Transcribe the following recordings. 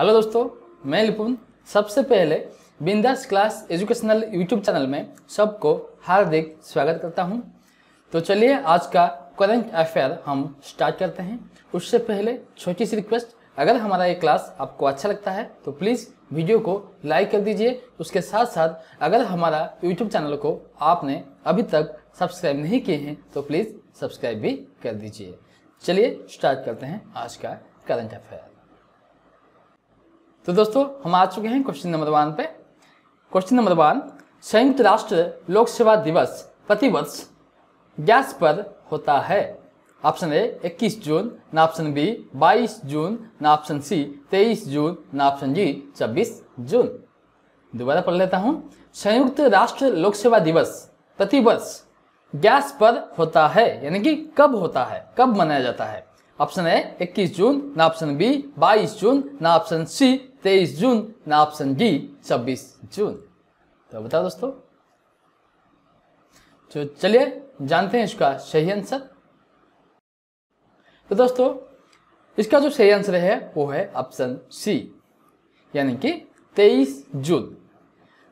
hello दोस्तों मैं लिपुन सबसे पहले बिंदास क्लास एजुकेशनल यूट्यूब चैनल में सबको हार्दिक स्वागत करता हूं तो चलिए आज का करंट अफेयर हम स्टार्ट करते हैं उससे पहले छोटी सी रिक्वेस्ट अगर हमारा ये क्लास आपको अच्छा लगता है तो प्लीज़ वीडियो को लाइक कर दीजिए उसके साथ साथ अगर हमारा यूट्यूब चैनल को आपने अभी तक सब्सक्राइब नहीं किए हैं तो प्लीज़ सब्सक्राइब भी कर दीजिए चलिए स्टार्ट करते हैं आज का करंट अफेयर तो दोस्तों हम आ चुके हैं क्वेश्चन नंबर वन पे क्वेश्चन नंबर वन संयुक्त राष्ट्र लोक सेवा दिवस प्रतिवर्ष गैस पर होता है ऑप्शन ए 21 जून ना ऑप्शन बी 22 जून ना ऑप्शन सी 23 जून ना ऑप्शन जी 26 जून दोबारा पढ़ लेता हूँ संयुक्त राष्ट्र लोक सेवा दिवस प्रतिवर्ष गैस पर होता है यानी कि कब होता है कब मनाया जाता है ऑप्शन ए 21 जून ना ऑप्शन बी 22 जून ना ऑप्शन सी तेईस जून ना ऑप्शन डी छब्बीस जून तो बताओ दोस्तों तो चलिए जानते हैं इसका सही आंसर तो दोस्तों इसका जो सही आंसर है वो है ऑप्शन सी यानी कि 23 जून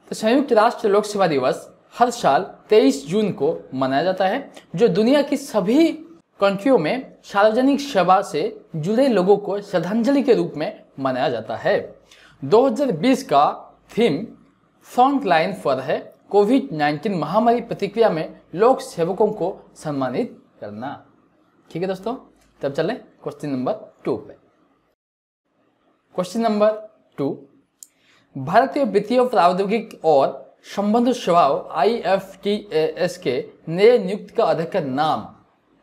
तो संयुक्त राष्ट्र लोक सेवा दिवस हर साल 23 जून को मनाया जाता है जो दुनिया की सभी कंट्रियों में सार्वजनिक सेवा से जुड़े लोगों को श्रद्धांजलि के रूप में मनाया जाता है 2020 का थीम फ्रंट लाइन फॉर है कोविड 19 महामारी प्रतिक्रिया में लोक सेवकों को सम्मानित करना ठीक है दोस्तों तब चले क्वेश्चन नंबर टू पे क्वेश्चन नंबर टू भारतीय वित्तीय प्रौद्योगिक और संबंध सेवाओं आई एफ टी एस के नए नियुक्त का अध्यक्ष नाम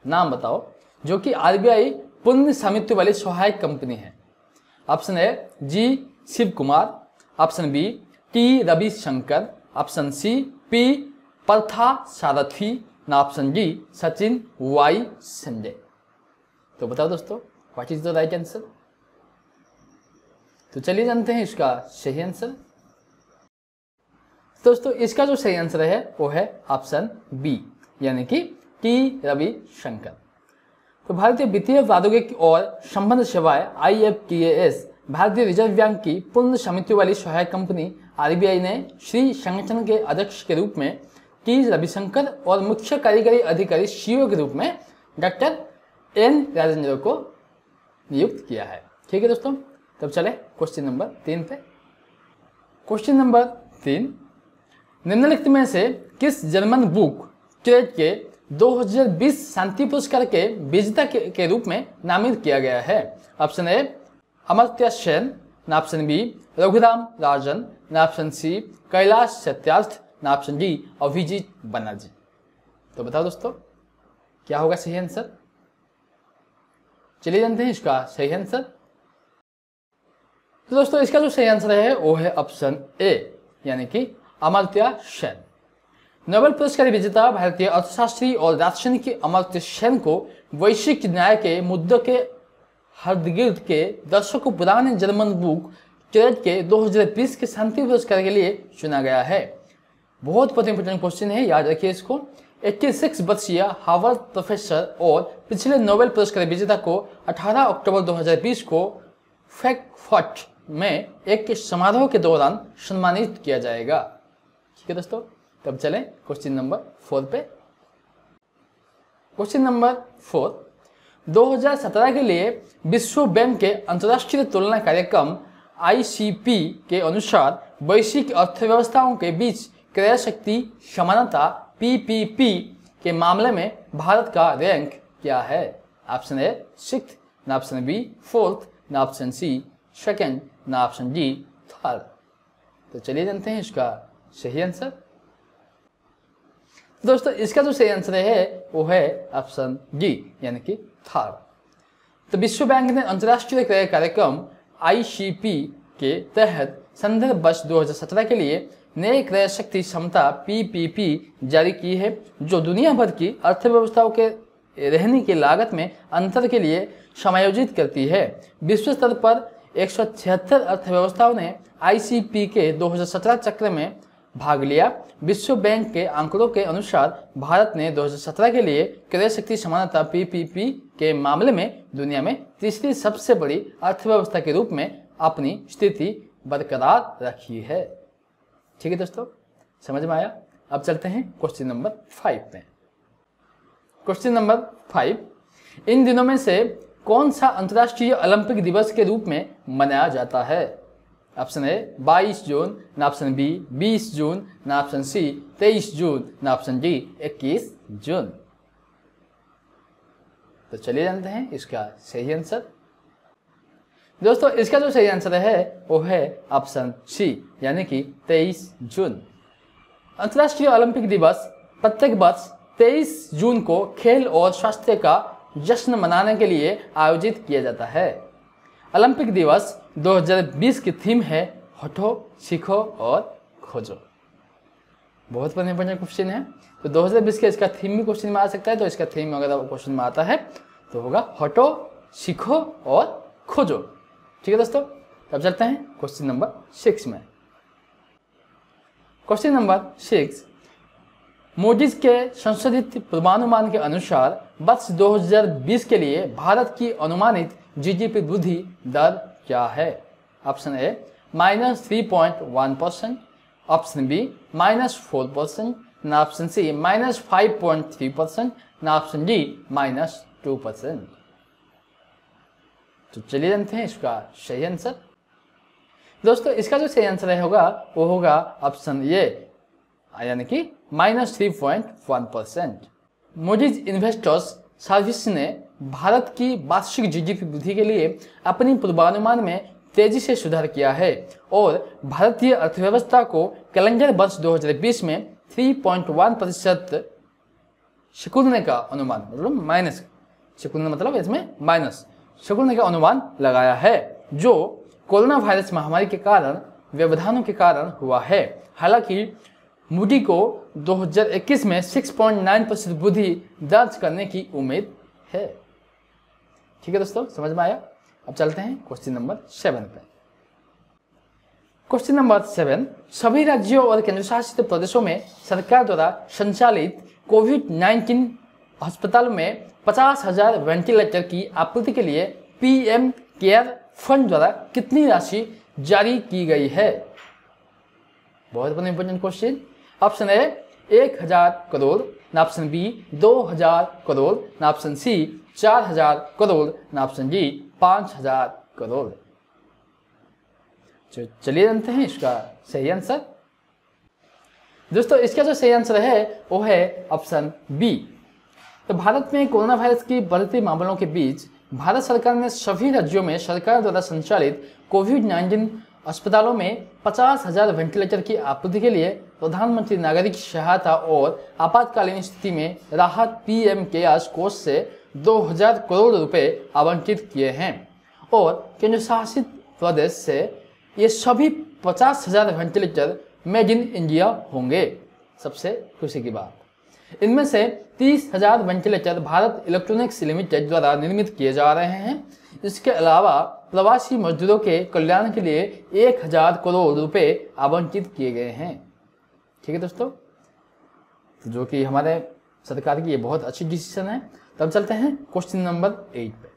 नाम बताओ जो कि आरबीआई पुण्य स्वामित्व वाली सहायक कंपनी है ऑप्शन है G Shiv Kumar option B T Ravishankar option C P Pratha Sarathi ना option D Sachin Y Sanjay तो बताओ दोस्तों what is the right answer तो चलिए जानते हैं इसका सही आंसर दोस्तों इसका जो सही आंसर है वो है ऑप्शन बी यानी कि टी रवि शंकर तो भारतीय वित्तीय प्राद्योगिक और संबंध सेवाएं आई भारतीय रिजर्व बैंक की पूर्ण समिति वाली सहायक कंपनी आरबीआई ने श्री संगठन के अध्यक्ष के रूप में की रविशंकर और मुख्य कार्यकारी अधिकारी सीओ के रूप में डॉक्टर एन राजेंद्र को नियुक्त किया है ठीक है दोस्तों तब चले क्वेश्चन नंबर तीन पे क्वेश्चन नंबर तीन निम्नलिखित में से किस जर्मन बुक ट्रेड के 2020 शांति पुरस्कार के विजेता के, के रूप में नामित किया गया है option A Amartya Sen option B Raghuram Rajan option C Kailash Satyarth option D Abhijit Banerjee तो बताओ दोस्तों क्या होगा सही आंसर चलिए जानते हैं इसका सही आंसर तो दोस्तों इसका जो सही आंसर है वो है ऑप्शन ए यानी कि अमर्त्या सेन नोबेल पुरस्कार विजेता भारतीय अर्थशास्त्री और दार्शनिक अमर्त्य सेन को वैश्विक न्याय के मुद्दों के हर्दगिर्द के दर्शकों पुराने जर्मन बुक चरेट के 2020 के शांति पुरस्कार के लिए चुना गया है बहुत बहुत इंपॉर्टेंट क्वेश्चन है याद रखिए इसको सिक्स वर्षीय हार्वर्ड प्रोफेसर और पिछले नोबेल पुरस्कार विजेता को 18 अक्टूबर 2020 को फैकफर्ट में एक समारोह के दौरान सम्मानित किया जाएगा ठीक है दोस्तों तब चलें क्वेश्चन नंबर फोर पे क्वेश्चन नंबर फोर 2017 के लिए विश्व बैंक के अंतर्राष्ट्रीय तुलना कार्यक्रम आईसीपी के अनुसार वैश्विक अर्थव्यवस्थाओं के बीच क्रय शक्ति समानता पी के मामले में भारत का रैंक क्या है ऑप्शन ए सिक्स ना ऑप्शन बी फोर्थ ना ऑप्शन सी सेकेंड ना ऑप्शन डी थर्ड तो चलिए जानते हैं इसका सही आंसर दोस्तों इसका जो सही आंसर है वो है ऑप्शन डी यानी कि थर्ड तो विश्व बैंक ने अंतर्राष्ट्रीय क्रय कार्यक्रम आई के तहत संदर्भ वर्ष दो के लिए नए क्रय शक्ति क्षमता पीपीपी जारी की है जो दुनिया भर की अर्थव्यवस्थाओं के रहने की लागत में अंतर के लिए समायोजित करती है विश्व स्तर पर एक अर्थव्यवस्थाओं ने आईसीपी के 2017 चक्र में भाग लिया विश्व बैंक के आंकड़ों के अनुसार भारत ने 2017 के लिए क्रय शक्ति समानता पीपीपी के मामले में दुनिया में तीसरी सबसे बड़ी अर्थव्यवस्था के रूप में अपनी स्थिति बरकरार रखी है ठीक है दोस्तों समझ में आया अब चलते हैं क्वेश्चन नंबर फाइव में क्वेश्चन नंबर फाइव इन दिनों में से कौन सा अंतर्राष्ट्रीय ओलंपिक दिवस के रूप में मनाया जाता है ऑप्शन ए 22 जून ना ऑप्शन बी 20 जून ना ऑप्शन सी 23 जून ना ऑप्शन डी 21 जून तो चलिए जानते हैं इसका सही आंसर दोस्तों इसका जो सही आंसर है वो है ऑप्शन सी यानी कि 23 जून अंतर्राष्ट्रीय ओलंपिक दिवस प्रत्येक वर्ष 23 जून को खेल और स्वास्थ्य का जश्न मनाने के लिए आयोजित किया जाता है ओलंपिक दिवस 2020 की थीम है हटो सीखो और खोजो बहुत बढ़िया बढ़िया क्वेश्चन है तो 2020 के इसका थीम भी क्वेश्चन में आ सकता है तो इसका थीम अगर क्वेश्चन में आता है तो होगा हटो सीखो और खोजो ठीक है दोस्तों अब चलते हैं क्वेश्चन नंबर सिक्स में क्वेश्चन नंबर सिक्स मोदी के संशोधित पूर्वानुमान के अनुसार वर्ष 2020 के लिए भारत की अनुमानित जीडीपी वृद्धि दर क्या है option A minus three point one percent option B minus four percent ना option C minus five point three percent ना option D minus two percent तो चलिए जानते हैं इसका सही आंसर दोस्तों इसका जो सही आंसर होगा वो होगा ऑप्शन ए यानी कि minus three point one percent Moody's investors service ने भारत की वार्षिक जीडीपी वृद्धि के लिए अपनी पूर्वानुमान में तेजी से सुधार किया है और भारतीय अर्थव्यवस्था को कैलेंडर वर्ष 2020 में 3.1 प्रतिशत सिकुड़ने का अनुमान मतलब माइनस सिकुड़ने मतलब इसमें माइनस सिकुड़ने का अनुमान लगाया है जो कोरोना वायरस महामारी के कारण व्यवधानों के कारण हुआ है हालांकि मूडी को 2021 में 6.9 प्रतिशत वृद्धि दर्ज करने की उम्मीद है ठीक है दोस्तों समझ में आया अब चलते हैं क्वेश्चन नंबर सेवन पे क्वेश्चन नंबर सेवन सभी राज्यों और केंद्र शासित प्रदेशों में सरकार द्वारा संचालित कोविड नाइन्टीन अस्पताल में पचास हजार वेंटिलेटर की आपूर्ति के लिए पीएम केयर फंड द्वारा कितनी राशि जारी की गई है बहुत बड़ा इंपॉर्टेंट क्वेश्चन ऑप्शन है एक हजार करोड़ ना ऑप्शन बी 2000 करोड़ ना ऑप्शन सी 4000 करोड़ ना ऑप्शन डी 5000 करोड़ चलिए जानते हैं इसका सही आंसर दोस्तों इसका जो सही आंसर है वो है ऑप्शन बी तो भारत में कोरोना वायरस की बढ़ती मामलों के बीच भारत सरकार ने सभी राज्यों में सरकार द्वारा संचालित कोविड नाइन्टीन अस्पतालों में पचास हजार वेंटिलेटर की आपूर्ति के लिए प्रधानमंत्री नागरिक सहायता और आपातकालीन स्थिति में राहत पीएम आज कोष से 2000 करोड़ रुपए आवंटित किए हैं और केंद्र शासित प्रदेश से ये सभी पचास हजार वेंटिलेटर मेड इन इंडिया होंगे सबसे खुशी की बात इनमें से तीस हजार वेंटिलेटर भारत इलेक्ट्रॉनिक्स लिमिटेड द्वारा निर्मित किए जा रहे हैं इसके अलावा प्रवासी मजदूरों के कल्याण के लिए एक हजार करोड़ रुपए आवंटित किए गए हैं ठीक है दोस्तों तो जो कि हमारे सरकार की ये बहुत अच्छी डिसीजन है तब तो चलते हैं क्वेश्चन नंबर एट पे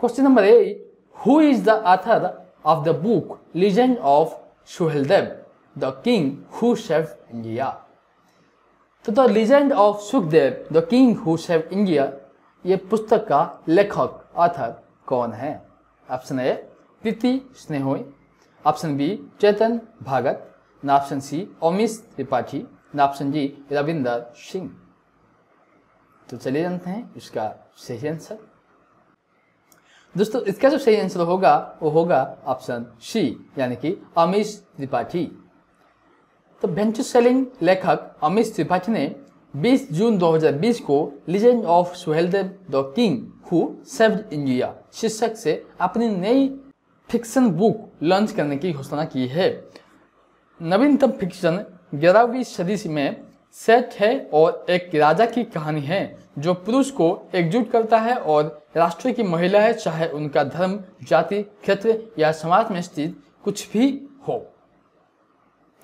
question number eight who is the author of the book legend of Suheldev the king who save India तो the legend of Sukhdev the king who save India ये पुस्तक का लेखक अर्थात कौन है option A Preeti Shenoy option B Chetan Bhagat option C Amish Tripathi option G Ravinder Singh तो चलिए जानते हैं इसका सही आंसर दोस्तों इसका जो सही आंसर होगा वो होगा ऑप्शन सी यानी कि अमित त्रिपाठी तो वेंचर सेलिंग लेखक अमित त्रिपाठी ने 20 जून 2020 को legend of Suheldev the king who saved India शीर्षक से अपनी नई फिक्शन बुक लॉन्च करने की घोषणा की है नवीनतम फिक्शन ग्यारहवीं सदी में सेट है और एक राजा की कहानी है जो पुरुष को एकजुट करता है और राष्ट्र की महिला है चाहे उनका धर्म जाति क्षेत्र या समाज में स्थित कुछ भी हो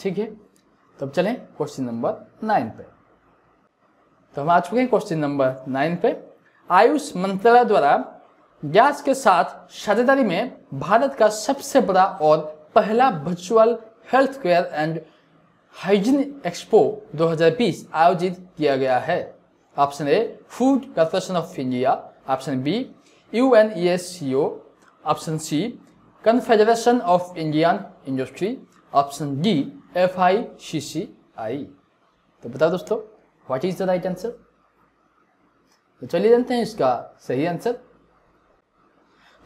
ठीक है तब तो चलें क्वेश्चन नंबर नाइन पे तो हम आ चुके हैं क्वेश्चन नंबर नाइन पे आयुष मंत्रालय द्वारा गैस के साथ साझेदारी में भारत का सबसे बड़ा और पहला virtual health care and hygiene expo 2020 आयोजित किया गया है option A food corporation of India option B U N E S C O option C confederation of Indian industry option D F I C C I तो बताओ दोस्तों what is the right answer तो चलिए जानते हैं इसका सही answer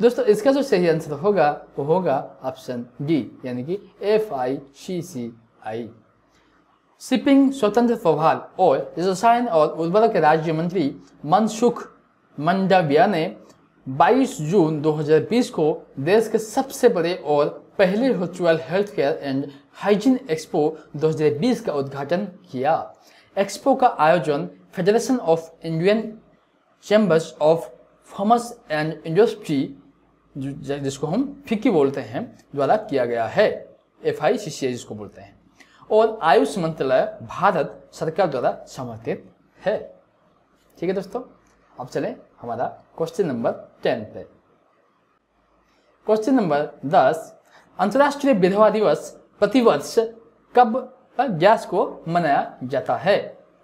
दोस्तों इसका जो सही आंसर होगा वो होगा ऑप्शन डी यानी कि F I C C I shipping स्वतंत्र प्रभाल और रसायन और उर्वरक राज्य मंत्री मनसुख मंडाविया ने 22 जून 2020 को देश के सबसे बड़े और पहले virtual health care and hygiene expo 2020 का उद्घाटन किया एक्सपो का आयोजन federation of Indian chambers of farmers and industry जिसको हम फिक्की बोलते हैं द्वारा किया गया है एफ आई सी सी आई जिसको बोलते हैं और आयुष मंत्रालय भारत सरकार द्वारा समर्थित है ठीक है दोस्तों अब चले हमारा क्वेश्चन नंबर टेन पे क्वेश्चन नंबर दस अंतर्राष्ट्रीय विधवा दिवस प्रतिवर्ष कब पर गैस को मनाया जाता है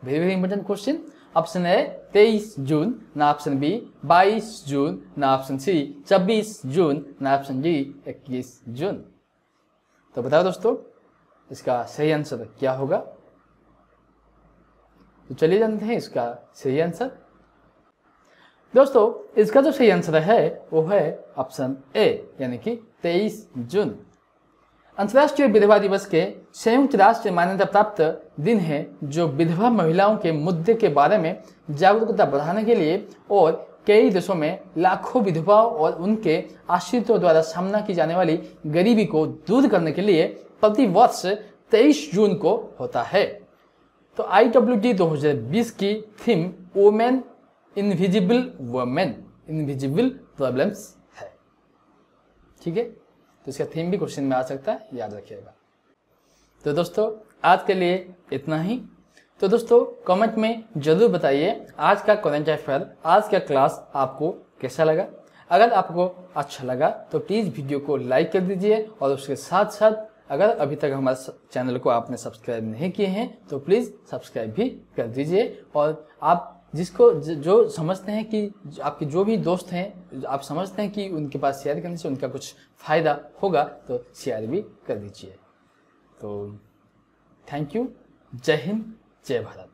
very very important question option A तेईस जून ना ऑप्शन बी बाईस जून ना ऑप्शन सी छब्बीस जून ना ऑप्शन डी इक्कीस जून तो बताओ दोस्तों इसका सही आंसर क्या होगा तो चलिए जानते हैं इसका सही आंसर दोस्तों इसका जो सही आंसर है वो है ऑप्शन ए यानी कि 23 जून अंतर्राष्ट्रीय विधवा दिवस के संयुक्त राष्ट्र मान्यता प्राप्त दिन है जो विधवा महिलाओं के मुद्दे के बारे में जागरूकता बढ़ाने के लिए और कई देशों में लाखों विधवाओं और उनके आश्रितों द्वारा सामना की जाने वाली गरीबी को दूर करने के लिए प्रतिवर्ष तेईस जून को होता है तो आई डब्ल्यू डी दो हजार बीस की theme women invisible women invisible problems है ठीक है तो इसका थीम भी क्वेश्चन में आ सकता है याद रखिएगा तो दोस्तों आज के लिए इतना ही तो दोस्तों कमेंट में ज़रूर बताइए आज का करंट अफेयर आज का क्लास आपको कैसा लगा अगर आपको अच्छा लगा तो प्लीज़ वीडियो को लाइक कर दीजिए और उसके साथ साथ अगर अभी तक हमारे चैनल को आपने सब्सक्राइब नहीं किए हैं तो प्लीज़ सब्सक्राइब भी कर दीजिए और आप जिसको जो समझते हैं कि आपके जो भी दोस्त हैं आप समझते हैं कि उनके पास शेयर करने से उनका कुछ फ़ायदा होगा तो शेयर भी कर दीजिए तो थैंक यू जय हिंद जय भारत